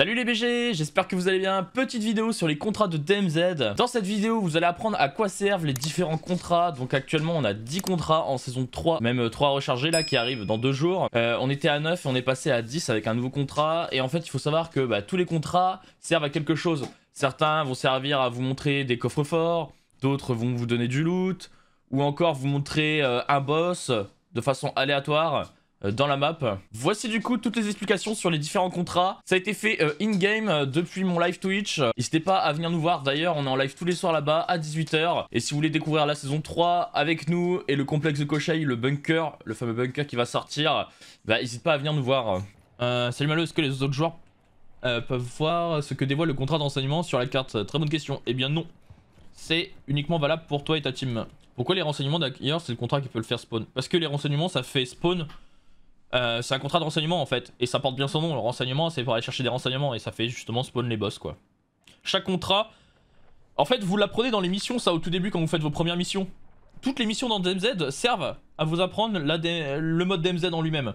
Salut les BG, j'espère que vous allez bien. Petite vidéo sur les contrats de DMZ. Dans cette vidéo, vous allez apprendre à quoi servent les différents contrats. Donc actuellement, on a 10 contrats en saison 3, même 3 rechargés là qui arrivent dans 2 jours. Euh, on était à 9 et on est passé à 10 avec un nouveau contrat. Et en fait, il faut savoir que bah, tous les contrats servent à quelque chose. Certains vont servir à vous montrer des coffres forts, d'autres vont vous donner du loot, ou encore vous montrer euh, un boss de façon aléatoire. Euh, dans la map. Voici du coup toutes les explications sur les différents contrats. Ça a été fait euh, in-game euh, depuis mon live Twitch. N'hésitez pas à venir nous voir. D'ailleurs, on est en live tous les soirs là-bas à 18h. Et si vous voulez découvrir la saison 3 avec nous et le complexe de Koshai, le bunker, le fameux bunker qui va sortir, bah n'hésitez pas à venir nous voir. salut Malo, est-ce que les autres joueurs peuvent voir ce que dévoile le contrat d'enseignement sur la carte Très bonne question. Eh bien non. C'est uniquement valable pour toi et ta team. Pourquoi les renseignements d'ailleurs c'est le contrat qui peut le faire spawn Parce que les renseignements ça fait spawn euh, c'est un contrat de renseignement en fait, et ça porte bien son nom. Le renseignement, c'est pour aller chercher des renseignements, et ça fait justement spawn les boss quoi. Chaque contrat, en fait, vous l'apprenez dans les missions, ça au tout début quand vous faites vos premières missions. Toutes les missions dans DMZ servent à vous apprendre le mode DMZ en lui-même.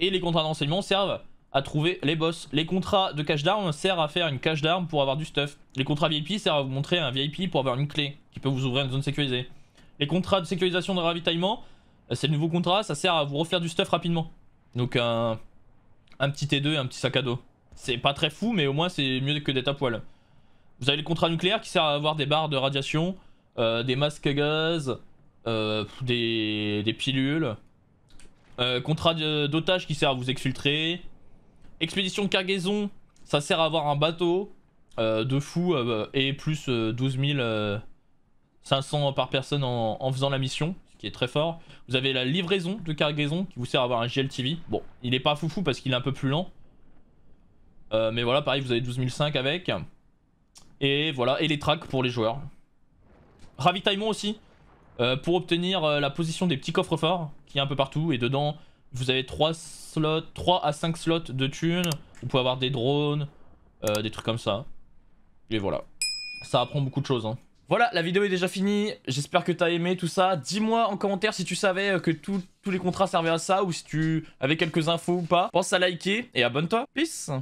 Et les contrats d'enseignement servent à trouver les boss. Les contrats de cache d'armes servent à faire une cache d'armes pour avoir du stuff. Les contrats VIP servent à vous montrer un VIP pour avoir une clé qui peut vous ouvrir une zone sécurisée. Les contrats de sécurisation de ravitaillement c'est le nouveau contrat, ça sert à vous refaire du stuff rapidement. Donc un, petit T2 et un petit sac à dos. C'est pas très fou, mais au moins c'est mieux que d'être à poil. Vous avez le contrat nucléaire qui sert à avoir des barres de radiation, euh, des masques à gaz, euh, des, pilules. Euh, contrat d'otage qui sert à vous exfiltrer. Expédition de cargaison, ça sert à avoir un bateau de fou et plus 12 500 par personne en faisant la mission qui est très fort. Vous avez la livraison de cargaison qui vous sert à avoir un GLTV. Bon, il n'est pas foufou parce qu'il est un peu plus lent. Euh, mais voilà, pareil, vous avez 12005 avec. Et voilà, et les tracks pour les joueurs. Ravitaillement aussi, euh, pour obtenir euh, la position des petits coffres forts, qui est un peu partout. Et dedans, vous avez 3, slots, 3 à 5 slots de thunes. Vous pouvez avoir des drones, des trucs comme ça. Et voilà. Ça apprend beaucoup de choses. Hein. Voilà, la vidéo est déjà finie, j'espère que t'as aimé tout ça. Dis-moi en commentaire si tu savais euh, que tous les contrats servaient à ça ou si tu avais quelques infos ou pas. Pense à liker et abonne-toi. Peace